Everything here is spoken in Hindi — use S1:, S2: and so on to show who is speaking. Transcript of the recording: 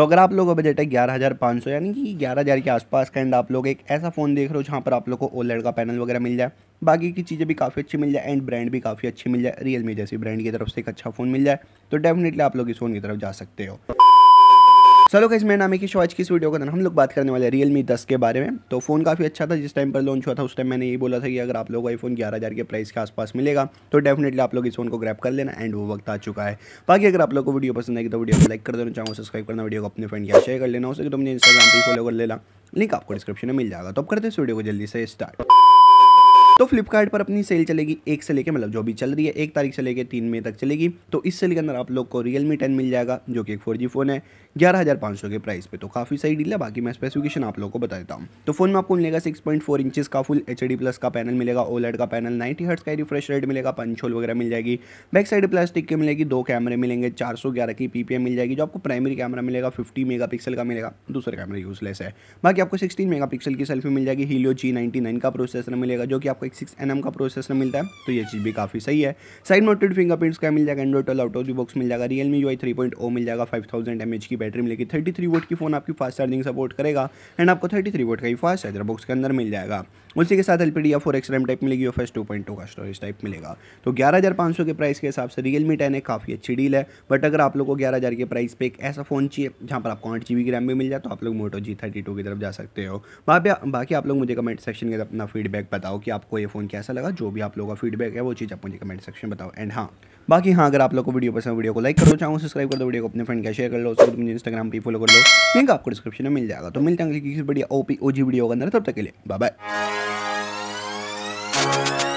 S1: तो अगर आप लोगों का बजट है ग्यारह हज़ार पाँच सौ यानी कि ग्यारह हज़ार के आसपास का एंड आप लोग एक ऐसा फ़ोन देख रहे हो जहाँ पर आप लोग को ओलेड e का पैनल वगैरह मिल जाए बाकी की चीज़ें भी काफ़ी अच्छी मिल जाए एंड ब्रांड भी काफ़ी अच्छी मिल जाए रियल मी जैसी ब्रांड की तरफ से एक अच्छा फ़ोन मिल जाए तो डेफिनेटली आप लोग इस फ़ोन की तरफ जा सकते हो चलो कैसे मेरा नाम है शो आज की इस वीडियो अंदर हम लोग बात करने वाले हैं रियल मी दस के बारे में तो फ़ोन काफ़ी अच्छा था जिस टाइम पर लॉन्च हुआ था उस टाइम मैंने ये बोला था कि अगर आप लोग आईफोन ग्यारह हज़ार के प्राइस के आसपास मिलेगा तो डेफिनेटली आप लोग इस फोन को ग्रैप कर लेना एंड वो वक्त आ चुका है बाकी अगर आप लोग को वीडियो पसंद आएगी तो वीडियो को लाइक कर देना चाहूँगा सब्सक्राइब तो करना वीडियो को अपने फ्रेंड या शेयर कर लेना हो सके तो मुझे इंस्टाग्राम पर फॉलो कर लेना लिंक आपको डिस्क्रिप्शन में मिल जाएगा तो अब करते इस वीडियो को जल्दी से स्टार्ट तो फ्लिपकार्ट पर अपनी सेल चलेगी एक से लेकर मतलब जो भी चल रही है एक तारीख से लेकर तीन मई तक चलेगी तो इस सेल के अंदर आप लोग को रियल मी टेन मिल जाएगा जो कि एक फोर फ़ोन है ग्यारह हज़ार सौ के प्राइस पर तो काफ़ी सही डील है बाकी मैं स्पेसिफिकेशन आप लोग को बता देता हूँ तो फोन में आपको मिलेगा सिक्स पॉइंट फोर का फुल एच डी प्लस का पैनल मिलेगा ओलेड का पैनल नाइनटी हर्ट्स का रिफ्रेश रेट मिलेगा पंचोल वगैरह मिल जाएगी बैक साइड प्लास्टिक के मिलेगी दो कैमरे मिलेंगे चार सौ ग्यारह की पी मिल जाएगी जो आपको प्राइमरी कैमरा मिलेगा फिफ्टी मेगा का मिलेगा दूसरा कैमरा यूजलेस है बाकी आपको सिक्सटीन मेगा की सेल्फी मिल जाएगी हीलियो जी नाइन्टी नाइन का प्रोसेसर मिलेगा जो कि आपको पॉइंट सिक्स एन का प्रोसेसर मिलता है तो ये चीज़ भी काफ़ी सही है साइड मोटेड फिंगरप्रिंट्स का मिल जाएगा एंड्रॉइड ट्वेल्व आउट बॉक्स मिल जाएगा Realme U I three point O मिल जाएगा फाइव थाउजेंड एम एच की बैटरी मिलेगी थर्टी थ्री वोट की फोन आपकी फास्ट चार्जिंग सपोर्ट करेगा एंड आपको थर्टी थ्री वोट का ही फास्ट चार्जर बॉक्स के अंदर मिल जाएगा उसी के साथ एल पी डी या फोर एक्स रैम टाइप मिलेगी और फर्स्ट टू पॉइंट टू का स्टोरेज टाइप मिलेगा तो ग्यारह हज़ार पाँच सौ के प्राइस के हिसाब से रियल मी टेन है काफ़ी अच्छी डील है बट अगर आप लोग को ग्यारह हज़ार के प्राइस पे एक ऐसा फ़ोन चाहिए जहाँ पर आपको आठ जी बी की रैम भी मिल जाए तो आप लोग मोटो जी थर्टी टू की तरफ जा सकते हो बाकी आप लोग मुझे कमेंट सेक्शन के अपना फीडबैक बताओ कि आपको ये फ़ोन कैसा लगा जो भी आप लोगों का फीडबैक है वो चीज़ आप मुझे कमेंट सेक्शन में बताओ एंड हाँ बाकी हाँ अगर आप लोग को वीडियो पसंद वीडियो को लाइक करो चाहो सब्सक्राइब कर दो वीडियो को अपने फ्रेंड का शेयर कर लो उसको मुझे इंस्टाग्राम पर फॉलो कर लो लिंक आपको डिस्क्रिप्शन में मिल जाएगा तो मिलते हैं किसी बढ़िया ओपी पी ओ वीडियो के अंदर तब तक के लिए बाय बाय